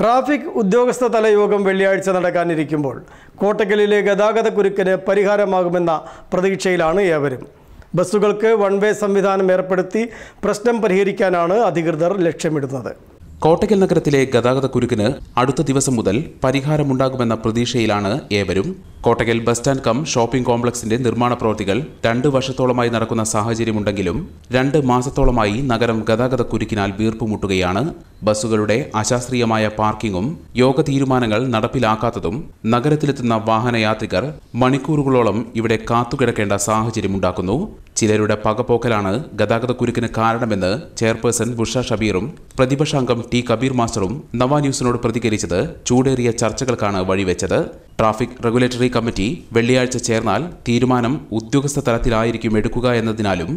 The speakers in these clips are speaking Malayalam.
ട്രാഫിക് ഉദ്യോഗസ്ഥ തല യോഗം വെള്ളിയാഴ്ച നടക്കാനിരിക്കുമ്പോൾ കോട്ടക്കലിലെ ഗതാഗത കുരുക്കിന് പരിഹാരമാകുമെന്ന പ്രതീക്ഷയിലാണ് ഏവരും ബസ്സുകൾക്ക് വൺ വേ സംവിധാനം ഏർപ്പെടുത്തി പ്രശ്നം പരിഹരിക്കാനാണ് അധികൃതർ ലക്ഷ്യമിടുന്നത് കോട്ടയ്ക്കൽ നഗരത്തിലെ ഗതാഗതക്കുരുക്കിന് അടുത്ത ദിവസം മുതൽ പരിഹാരമുണ്ടാകുമെന്ന പ്രതീക്ഷയിലാണ് ഏവരും Kottakkal bus stand cum shopping കോംപ്ലക്സിന്റെ നിർമ്മാണ പ്രവൃത്തികൾ രണ്ട് വർഷത്തോളമായി നടക്കുന്ന സാഹചര്യമുണ്ടെങ്കിലും രണ്ട് മാസത്തോളമായി നഗരം ഗതാഗതക്കുരുക്കിനാൽ വീർപ്പുമുട്ടുകയാണ് ബസ്സുകളുടെ അശാസ്ത്രീയമായ പാർക്കിങ്ങും യോഗ തീരുമാനങ്ങൾ നടപ്പിലാക്കാത്തതും നഗരത്തിലെത്തുന്ന വാഹനയാത്രികർ മണിക്കൂറുകളോളം ഇവിടെ കാത്തുകിടക്കേണ്ട സാഹചര്യമുണ്ടാക്കുന്നു ചിലരുടെ പകപോക്കലാണ് കുരുക്കിന് കാരണമെന്ന് ചെയർപേഴ്സൺ ബുഷ ഷബീറും പ്രതിപക്ഷാംഗം ടി കബീർ മാസ്റ്ററും നവാ ന്യൂസിനോട് പ്രതികരിച്ചത് ചൂടേറിയ ചർച്ചകൾക്കാണ് വഴിവെച്ചത് ട്രാഫിക് റെഗുലേറ്ററി കമ്മിറ്റി വെള്ളിയാഴ്ച ചേർന്നാൽ തീരുമാനം ഉദ്യോഗസ്ഥ തലത്തിലായിരിക്കും എടുക്കുക എന്നതിനാലും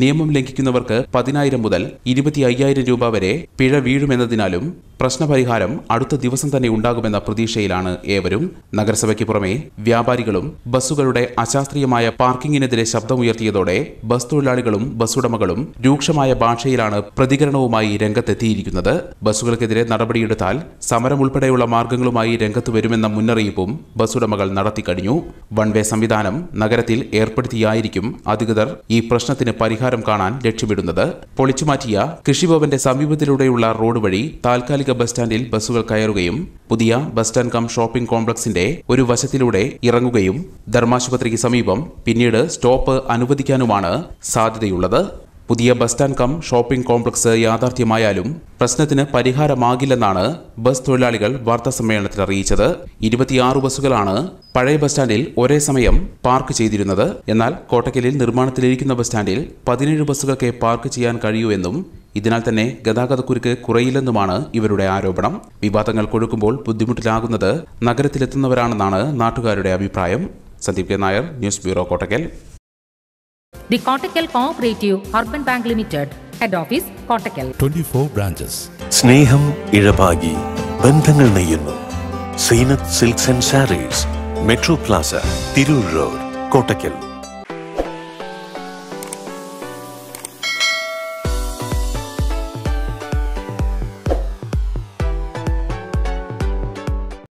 നിയമം ലംഘിക്കുന്നവർക്ക് പതിനായിരം മുതൽ ഇരുപത്തി അയ്യായിരം രൂപ വരെ പിഴ വീഴുമെന്നതിനാലും പ്രശ്നപരിഹാരം അടുത്ത ദിവസം തന്നെ ഉണ്ടാകുമെന്ന പ്രതീക്ഷയിലാണ് ഏവരും നഗരസഭയ്ക്ക് പുറമെ വ്യാപാരികളും ബസ്സുകളുടെ അശാസ്ത്രീയമായ പാർക്കിങ്ങിനെതിരെ ശബ്ദമുയർത്തിയതോടെ ബസ് തൊഴിലാളികളും ബസ്സുടമകളും രൂക്ഷമായ ഭാഷയിലാണ് പ്രതികരണവുമായി രംഗത്തെത്തിയിരിക്കുന്നത് ബസ്സുകൾക്കെതിരെ നടപടിയെടുത്താൽ സമരം ഉൾപ്പെടെയുള്ള മാർഗങ്ങളുമായി രംഗത്ത് വരുമെന്ന മുന്നറിയിപ്പും ബസ്സുടമകൾ നടത്തിക്കഴിഞ്ഞു വൺവേ സംവിധാനം നഗരത്തിൽ ഏർപ്പെടുത്തിയായിരിക്കും അധികൃതർ ഈ പ്രശ്നത്തിന് പരിഹാരം കാണാൻ ലക്ഷ്യമിടുന്നത് പൊളിച്ചുമാറ്റിയ കൃഷിഭവന്റെ സമീപത്തിലൂടെയുള്ള റോഡ് വഴി താൽക്കാലിക ആധുനിക ബസ് സ്റ്റാൻഡിൽ ബസ്സുകൾ കയറുകയും പുതിയ ബസ് സ്റ്റാൻഡ് കം ഷോപ്പിംഗ് കോംപ്ലക്സിന്റെ ഒരു വശത്തിലൂടെ ഇറങ്ങുകയും ധർമാശുപത്രിക്ക് സമീപം പിന്നീട് സ്റ്റോപ്പ് അനുവദിക്കാനുമാണ് സാധ്യതയുള്ളത് പുതിയ bus stand cum shopping complex യാഥാർത്ഥ്യമായാലും പ്രശ്നത്തിന് പരിഹാരമാകില്ലെന്നാണ് ബസ് തൊഴിലാളികൾ വാർത്താസമ്മേളനത്തിൽ അറിയിച്ചത് ഇരുപത്തിയാറ് ബസ്സുകളാണ് പഴയ ബസ് സ്റ്റാൻഡിൽ ഒരേ സമയം പാർക്ക് ചെയ്തിരുന്നത് എന്നാൽ കോട്ടക്കലിൽ നിർമ്മാണത്തിലിരിക്കുന്ന ബസ് സ്റ്റാൻഡിൽ പതിനേഴ് ബസ്സുകൾക്കേ പാർക്ക് ചെയ്യാൻ കഴിയൂ എന്നും ഇതിനാൽ തന്നെ ഗതാഗതക്കുരുക്ക് കുറയില്ലെന്നുമാണ് ഇവരുടെ ആരോപണം വിവാദങ്ങൾ കൊഴുക്കുമ്പോൾ ബുദ്ധിമുട്ടിലാകുന്നത് നഗരത്തിലെത്തുന്നവരാണെന്നാണ് നാട്ടുകാരുടെ അഭിപ്രായം Sandeep K Nair news bureau Kottakkal the Kottakkal cooperative urban bank limited head office Kottakkal branches സ്നേഹം ഇഴപാകി ബന്ധങ്ങൾ നെയ്യുന്നു Zeenath silks and sarees metro plaza Tirur road Kottakkal